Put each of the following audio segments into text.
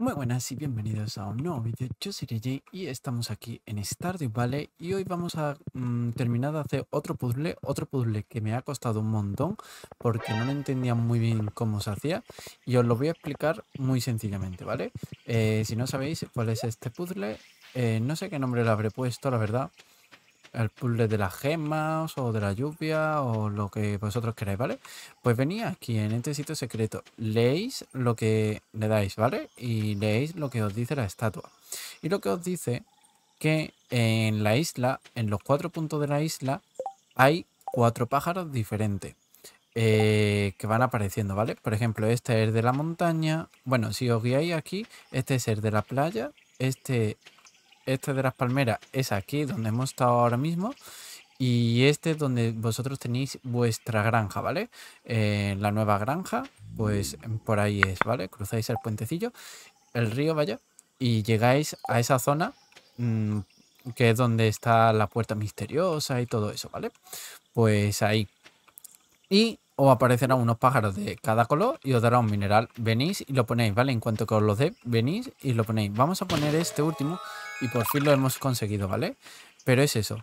Muy buenas y bienvenidos a un nuevo vídeo, yo soy Jay y estamos aquí en Stardew Valley y hoy vamos a mm, terminar de hacer otro puzzle, otro puzzle que me ha costado un montón porque no lo entendía muy bien cómo se hacía y os lo voy a explicar muy sencillamente, ¿vale? Eh, si no sabéis cuál es este puzzle, eh, no sé qué nombre le habré puesto, la verdad, el puzzle de las gemas o de la lluvia o lo que vosotros queráis, ¿vale? Pues venía aquí en este sitio secreto, leéis lo que le dais, ¿vale? Y leéis lo que os dice la estatua. Y lo que os dice que en la isla, en los cuatro puntos de la isla, hay cuatro pájaros diferentes. Eh, que van apareciendo, ¿vale? Por ejemplo, este es de la montaña. Bueno, si os guiáis aquí, este es el de la playa, este este de las palmeras es aquí donde hemos estado ahora mismo. Y este es donde vosotros tenéis vuestra granja, ¿vale? Eh, la nueva granja, pues por ahí es, ¿vale? Cruzáis el puentecillo, el río, vaya, y llegáis a esa zona mm, que es donde está la puerta misteriosa y todo eso, ¿vale? Pues ahí. Y os aparecerán unos pájaros de cada color y os dará un mineral. Venís y lo ponéis, ¿vale? En cuanto que os lo dé, venís y lo ponéis. Vamos a poner este último y por fin lo hemos conseguido, ¿vale? Pero es eso.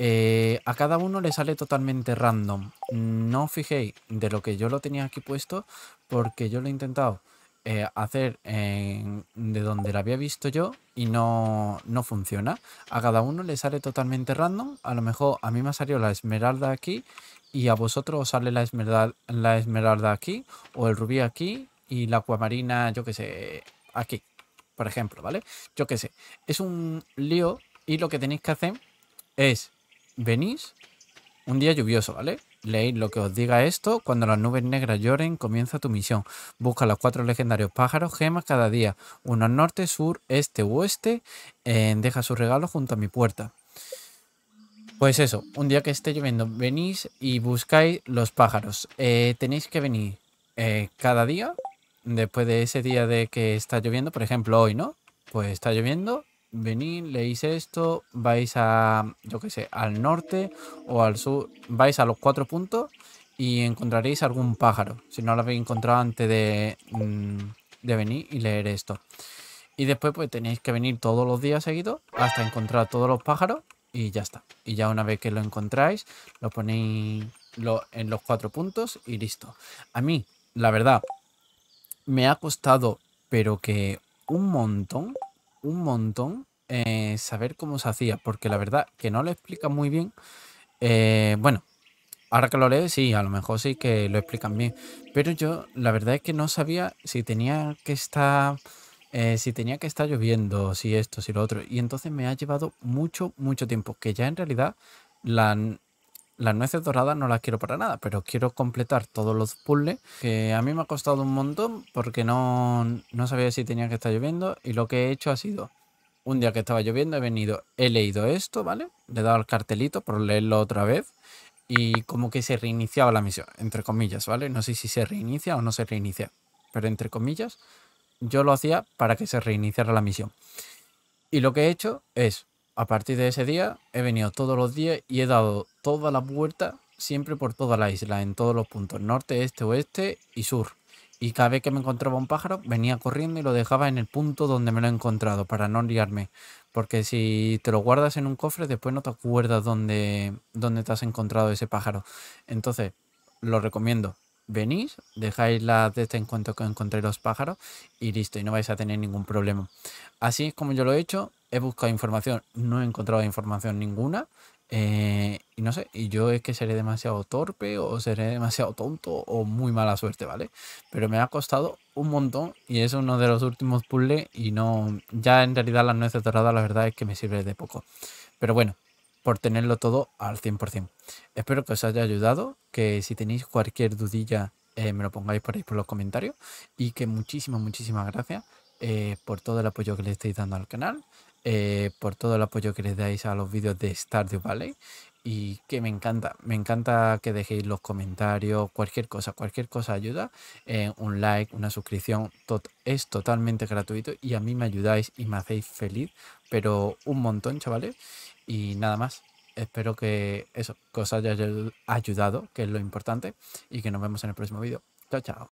Eh, a cada uno le sale totalmente random. No os fijéis de lo que yo lo tenía aquí puesto porque yo lo he intentado eh, hacer de donde la había visto yo y no, no, funciona. A cada uno le sale totalmente random. A lo mejor a mí me salido la esmeralda aquí y a vosotros os sale la esmeralda, la esmeralda aquí o el rubí aquí y la acuamarina, yo qué sé, aquí, por ejemplo, ¿vale? Yo qué sé. Es un lío y lo que tenéis que hacer es venís un día lluvioso, ¿vale? Leí lo que os diga esto. Cuando las nubes negras lloren, comienza tu misión. Busca los cuatro legendarios pájaros, gemas cada día. Uno al norte, sur, este, oeste. deja su regalo junto a mi puerta. Pues eso, un día que esté lloviendo, venís y buscáis los pájaros. Eh, tenéis que venir eh, cada día, después de ese día de que está lloviendo, por ejemplo hoy, ¿no? Pues está lloviendo, venid, leéis esto, vais a, yo qué sé, al norte o al sur, vais a los cuatro puntos y encontraréis algún pájaro, si no lo habéis encontrado antes de, mm, de venir y leer esto. Y después pues tenéis que venir todos los días seguidos hasta encontrar todos los pájaros y ya está. Y ya una vez que lo encontráis, lo ponéis en los cuatro puntos y listo. A mí, la verdad, me ha costado, pero que un montón un montón eh, saber cómo se hacía, porque la verdad que no lo explica muy bien. Eh, bueno, ahora que lo lees, sí, a lo mejor sí que lo explican bien, pero yo la verdad es que no sabía si tenía que estar... Eh, si tenía que estar lloviendo, si esto, si lo otro. Y entonces me ha llevado mucho, mucho tiempo. Que ya en realidad la, las nueces doradas no las quiero para nada, pero quiero completar todos los puzzles, que a mí me ha costado un montón porque no, sabía si tenía que estar lloviendo y lo que he hecho ha sido, un día que estaba lloviendo he venido, he leído esto, ¿vale? Le he dado al cartelito por leerlo otra vez y como que se reiniciaba la misión, entre comillas, ¿vale? No sé si se reinicia o no se reinicia, pero entre comillas, yo lo hacía para que se reiniciara la misión. Y lo que he hecho es a partir de ese día he venido todos los días y he dado toda la vueltas siempre por toda la isla, en todos los puntos, norte, este, oeste y sur. Y cada vez que me encontraba un pájaro, venía corriendo y lo dejaba en el punto donde me lo he encontrado, para no liarme. Porque si te lo guardas en un cofre, después no te acuerdas dónde, dónde te has encontrado ese pájaro. Entonces, lo recomiendo. Venís, dejáis la de este encuentro que encontré los pájaros y listo, y no vais a tener ningún problema. Así es como yo lo he hecho, he buscado información, no he encontrado información ninguna. Eh, y no sé, y yo es que seré demasiado torpe o seré demasiado tonto o muy mala suerte, ¿vale? Pero me ha costado un montón y es uno de los últimos puzzles y no, ya en realidad las nueces doradas la verdad es que me sirve de poco. Pero bueno, por tenerlo todo al 100%. Espero que os haya ayudado, que si tenéis cualquier dudilla eh, me lo pongáis por ahí por los comentarios y que muchísimas, muchísimas gracias eh, por todo el apoyo que le estáis dando al canal. Eh, por todo el apoyo que les dais a los vídeos de Stardew Valley y que me encanta, me encanta que dejéis los comentarios, cualquier cosa, cualquier cosa ayuda, eh, un like, una suscripción, es totalmente gratuito y a mí me ayudáis y me hacéis feliz, pero un montón, chavales, y nada más. Espero que eso, os haya ayudado, que es lo importante, y que nos vemos en el próximo vídeo. Chao, chao.